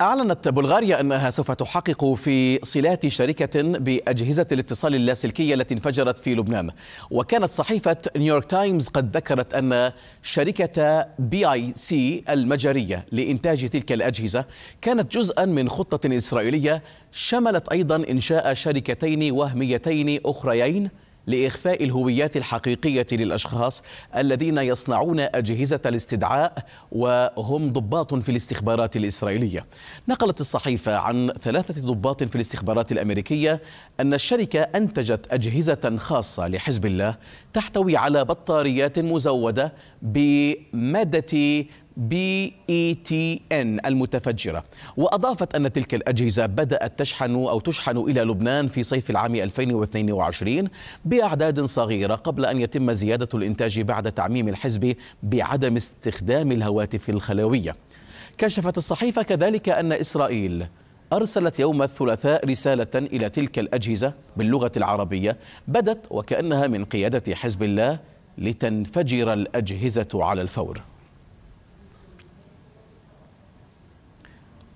أعلنت بلغاريا أنها سوف تحقق في صلات شركة بأجهزة الاتصال اللاسلكية التي انفجرت في لبنان وكانت صحيفة نيويورك تايمز قد ذكرت أن شركة بي آي سي المجرية لإنتاج تلك الأجهزة كانت جزءا من خطة إسرائيلية شملت أيضا إنشاء شركتين وهميتين أخريين لإخفاء الهويات الحقيقية للأشخاص الذين يصنعون أجهزة الاستدعاء وهم ضباط في الاستخبارات الإسرائيلية نقلت الصحيفة عن ثلاثة ضباط في الاستخبارات الأمريكية أن الشركة أنتجت أجهزة خاصة لحزب الله تحتوي على بطاريات مزودة بمادة بي اي تي ان المتفجره واضافت ان تلك الاجهزه بدات تشحن او تشحن الى لبنان في صيف العام 2022 باعداد صغيره قبل ان يتم زياده الانتاج بعد تعميم الحزب بعدم استخدام الهواتف الخلويه كشفت الصحيفه كذلك ان اسرائيل أرسلت يوم الثلاثاء رسالة إلى تلك الأجهزة باللغة العربية بدت وكأنها من قيادة حزب الله لتنفجر الأجهزة على الفور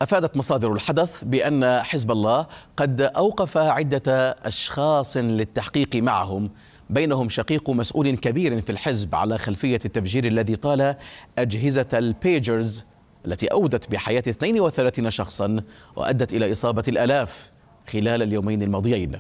أفادت مصادر الحدث بأن حزب الله قد أوقف عدة أشخاص للتحقيق معهم بينهم شقيق مسؤول كبير في الحزب على خلفية التفجير الذي طال أجهزة البيجرز التي أودت بحياة 32 شخصا وأدت إلى إصابة الآلاف خلال اليومين الماضيين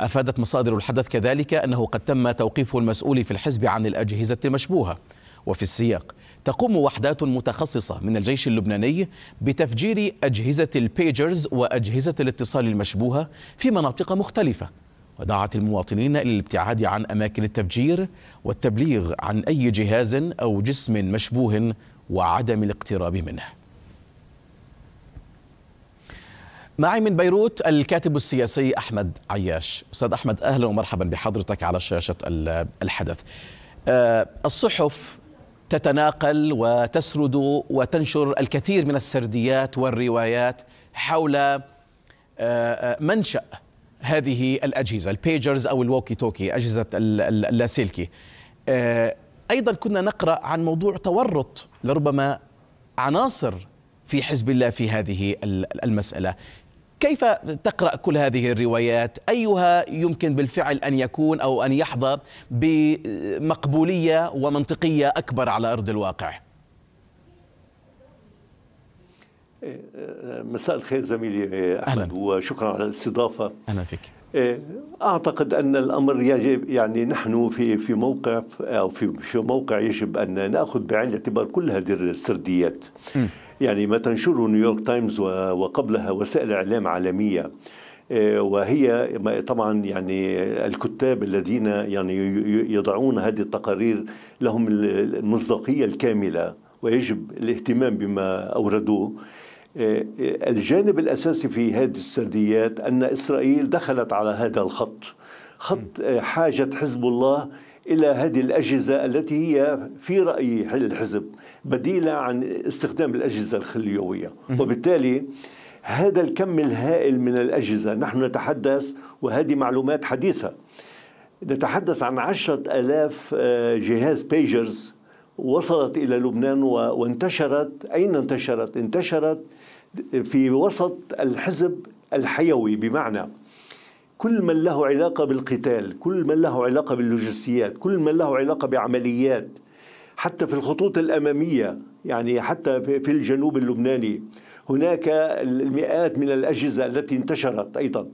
أفادت مصادر الحدث كذلك أنه قد تم توقيف المسؤول في الحزب عن الأجهزة المشبوهة وفي السياق تقوم وحدات متخصصة من الجيش اللبناني بتفجير أجهزة البيجرز وأجهزة الاتصال المشبوهة في مناطق مختلفة ودعت المواطنين إلى الابتعاد عن أماكن التفجير والتبليغ عن أي جهاز أو جسم مشبوه وعدم الاقتراب منه معي من بيروت الكاتب السياسي أحمد عياش أستاذ أحمد أهلا ومرحبا بحضرتك على شاشة الحدث آه، الصحف تتناقل وتسرد وتنشر الكثير من السرديات والروايات حول آه، آه، منشأ هذه الأجهزة البيجرز أو الووكي توكي أجهزة اللاسلكي آه، أيضا كنا نقرأ عن موضوع تورط لربما عناصر في حزب الله في هذه المسألة كيف تقرأ كل هذه الروايات أيها يمكن بالفعل أن يكون أو أن يحظى بمقبولية ومنطقية أكبر على أرض الواقع إيه، آه، مساء الخير زميلي آه، أحمد أهلا. وشكرا على الاستضافة أهلا فيك إيه، اعتقد ان الامر يجب يعني نحن في في موقع او في في موقع يجب ان ناخذ بعين الاعتبار كل هذه السرديات يعني ما تنشره نيويورك تايمز وقبلها وسائل إعلام عالمية آه، وهي طبعا يعني الكتاب الذين يعني يضعون هذه التقارير لهم المصداقيه الكامله ويجب الاهتمام بما اوردوه آه، آه، الجانب الاساسي في هذه السرديات ان اسرائيل دخلت على هذا الخط خط حاجه حزب الله الى هذه الاجهزه التي هي في رايي الحزب بديله عن استخدام الاجهزه الخليويه وبالتالي هذا الكم الهائل من الاجهزه نحن نتحدث وهذه معلومات حديثه نتحدث عن عشرة ألاف آه، جهاز بيجرز وصلت إلى لبنان وانتشرت أين انتشرت؟ انتشرت في وسط الحزب الحيوي بمعنى كل من له علاقة بالقتال كل من له علاقة باللوجستيات كل من له علاقة بعمليات حتى في الخطوط الأمامية يعني حتى في الجنوب اللبناني هناك المئات من الأجهزة التي انتشرت أيضا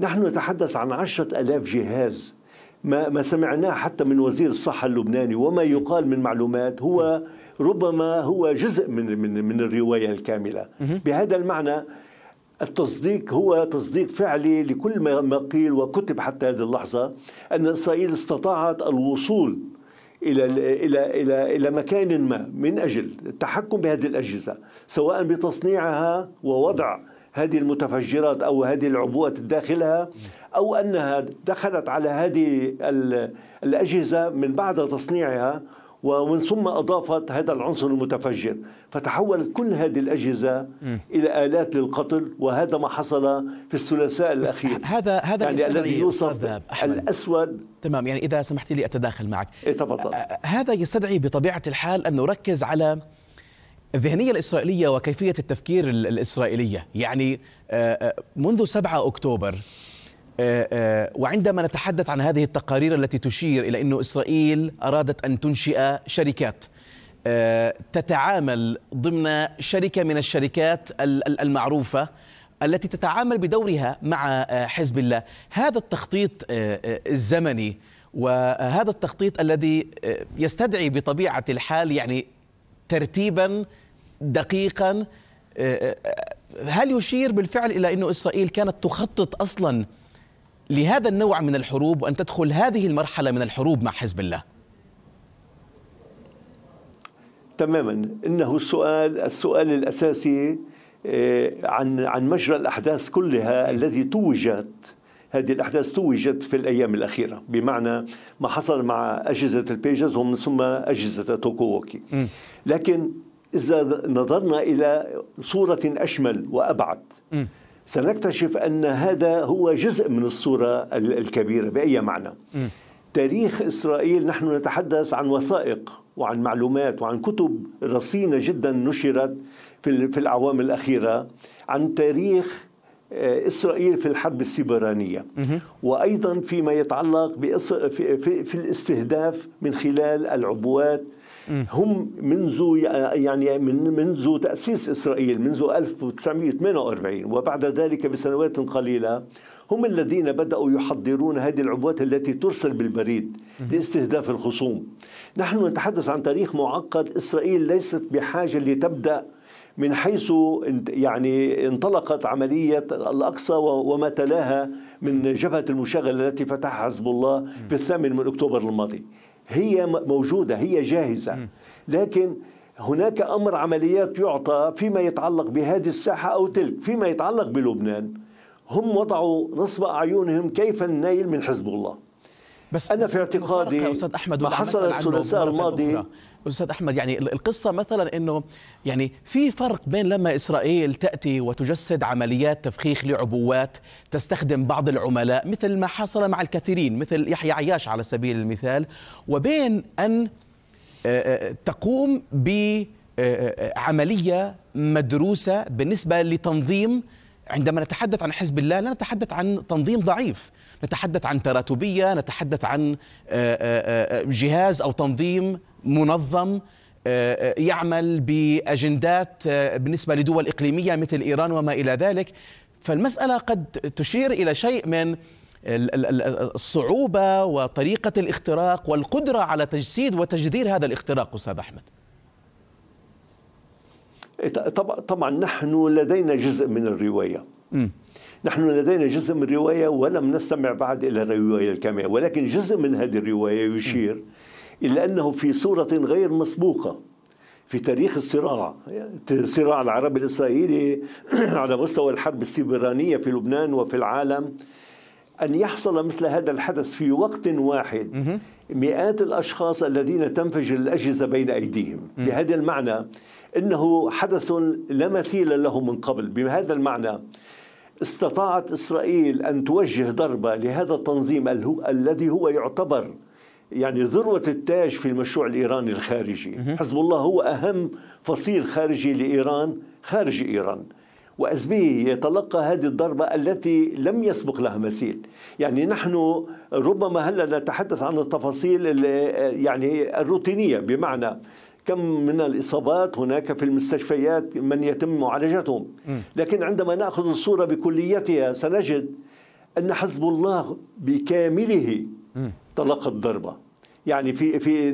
نحن نتحدث عن عشرة ألاف جهاز ما, ما سمعناه حتى من وزير الصحة اللبناني وما يقال من معلومات هو ربما هو جزء من, من, من الرواية الكاملة بهذا المعنى التصديق هو تصديق فعلي لكل ما قيل وكتب حتى هذه اللحظة أن إسرائيل استطاعت الوصول إلى إلى إلى إلى مكان ما من أجل التحكم بهذه الأجهزة سواء بتصنيعها ووضع هذه المتفجرات أو هذه العبوات داخلها أو أنها دخلت على هذه الأجهزة من بعد تصنيعها ومن ثم أضافت هذا العنصر المتفجر فتحولت كل هذه الأجهزة م. إلى آلات للقتل وهذا ما حصل في الثلاثاء الأخير هذا هذا يعني الذي يوصف الأسود تمام يعني إذا سمحت لي أتداخل معك إيه هذا يستدعي بطبيعة الحال أن نركز على الذهنية الإسرائيلية وكيفية التفكير الإسرائيلية يعني منذ 7 أكتوبر آه، آه، وعندما نتحدث عن هذه التقارير التي تشير الى انه اسرائيل ارادت ان تنشئ شركات آه، تتعامل ضمن شركه من الشركات المعروفه التي تتعامل بدورها مع حزب الله هذا التخطيط الزمني وهذا التخطيط الذي يستدعي بطبيعه الحال يعني ترتيبا دقيقا هل يشير بالفعل الى انه اسرائيل كانت تخطط اصلا لهذا النوع من الحروب وأن تدخل هذه المرحلة من الحروب مع حزب الله تماما إنه السؤال السؤال الأساسي آه، عن عن مجرى الأحداث كلها الذي توجت هذه الأحداث توجت في الأيام الأخيرة بمعنى ما حصل مع أجهزة البيجز ومن ثم أجهزة توكووكي لكن إذا نظرنا إلى صورة أشمل وأبعد سنكتشف أن هذا هو جزء من الصورة الكبيرة بأي معنى م. تاريخ إسرائيل نحن نتحدث عن وثائق وعن معلومات وعن كتب رصينة جدا نشرت في الأعوام الأخيرة عن تاريخ آه، إسرائيل في الحرب السيبرانية وأيضا فيما يتعلق في, في, في الاستهداف من خلال العبوات هم منذ يعني من منذ تأسيس إسرائيل منذ 1948 وبعد ذلك بسنوات قليلة هم الذين بدأوا يحضرون هذه العبوات التي ترسل بالبريد لاستهداف الخصوم نحن نتحدث عن تاريخ معقد إسرائيل ليست بحاجة لتبدأ من حيث يعني انطلقت عملية الأقصى وما تلاها من جبهة المشاغلة التي فتحها حزب الله في الثامن من أكتوبر الماضي هي موجودة هي جاهزة لكن هناك أمر عمليات يعطى فيما يتعلق بهذه الساحة أو تلك فيما يتعلق بلبنان هم وضعوا نصب أعينهم كيف النيل من حزب الله بس أنا في اعتقادي أستاذ أحمد ما حصل الثلاثاء الماضي استاذ احمد يعني القصه مثلا انه يعني في فرق بين لما اسرائيل تاتي وتجسد عمليات تفخيخ لعبوات تستخدم بعض العملاء مثل ما حصل مع الكثيرين مثل يحيى عياش على سبيل المثال وبين ان آه، آه، تقوم بعمليه آه، مدروسه بالنسبه لتنظيم عندما نتحدث عن حزب الله لا نتحدث عن تنظيم ضعيف نتحدث عن تراتبيه نتحدث عن آه، آه، آه، جهاز او تنظيم منظم يعمل باجندات بالنسبه لدول اقليميه مثل ايران وما الى ذلك فالمساله قد تشير الى شيء من الصعوبه وطريقه الاختراق والقدره على تجسيد وتجذير هذا الاختراق استاذ احمد إيه، طبعا نحن لدينا جزء من الروايه نحن لدينا جزء من الرواية ولم نستمع بعد إلى الرواية الكاملة ولكن جزء من هذه الرواية يشير إلى أنه في صورة غير مسبوقة في تاريخ الصراع الصراع العربي الإسرائيلي على مستوى الحرب السيبرانية في لبنان وفي العالم أن يحصل مثل هذا الحدث في وقت واحد مئات الأشخاص الذين تنفجر الأجهزة بين أيديهم بهذا المعنى أنه حدث لا مثيل له من قبل بهذا المعنى استطاعت إسرائيل أن توجه ضربة لهذا التنظيم الذي هو يعتبر يعني ذروة التاج في المشروع الإيراني الخارجي حزب الله هو أهم فصيل خارجي لإيران خارج إيران وإذ يتلقى هذه الضربة التي لم يسبق لها مثيل يعني نحن ربما هلا نتحدث عن التفاصيل يعني الروتينية بمعنى كم من الإصابات هناك في المستشفيات من يتم معالجتهم لكن عندما نأخذ الصورة بكليتها سنجد أن حزب الله بكامله تلقى الضربة يعني في في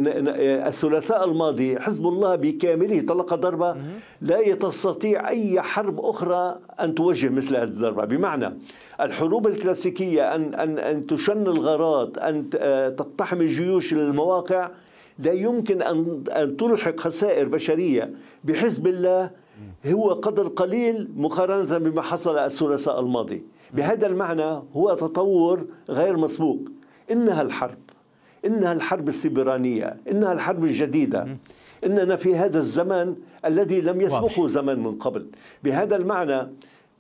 الثلاثاء الماضي حزب الله بكامله تلقى ضربه لا يستطيع اي حرب اخرى ان توجه مثل هذه الضربه بمعنى الحروب الكلاسيكيه ان ان ان تشن الغارات ان آه، تقتحم الجيوش المواقع لا يمكن أن أن تلحق خسائر بشرية بحزب الله هو قدر قليل مقارنة بما حصل الثلاثاء الماضي بهذا المعنى هو تطور غير مسبوق إنها الحرب إنها الحرب السيبرانية إنها الحرب الجديدة إننا في هذا الزمن الذي لم يسبقه زمن من قبل بهذا المعنى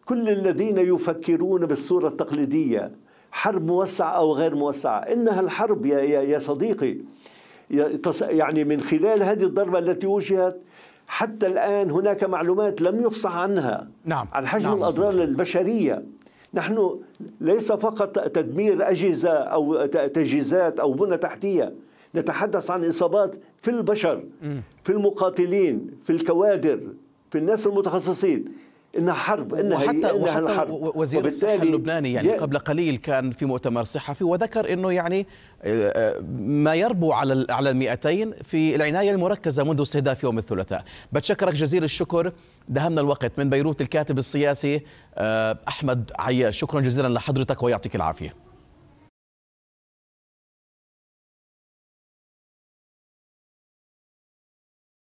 كل الذين يفكرون بالصورة التقليدية حرب موسعة أو غير موسعة إنها الحرب يا, يا, يا صديقي يعني من خلال هذه الضربة التي وجهت حتى الآن هناك معلومات لم يفصح عنها نعم. عن حجم نعم. الأضرار البشرية نحن ليس فقط تدمير أجهزة أو تجهيزات أو بنى تحتية نتحدث عن إصابات في البشر في المقاتلين في الكوادر في الناس المتخصصين انها حرب انها حتى إنها وحتى الحرب. وزير الصحه اللبناني يعني قبل قليل كان في مؤتمر صحفي وذكر انه يعني آه، آه، ما يربو على على ال 200 في العنايه المركزه منذ استهداف يوم الثلاثاء بتشكرك جزيل الشكر دهمنا الوقت من بيروت الكاتب السياسي آه، احمد عياش شكرا جزيلا لحضرتك ويعطيك العافيه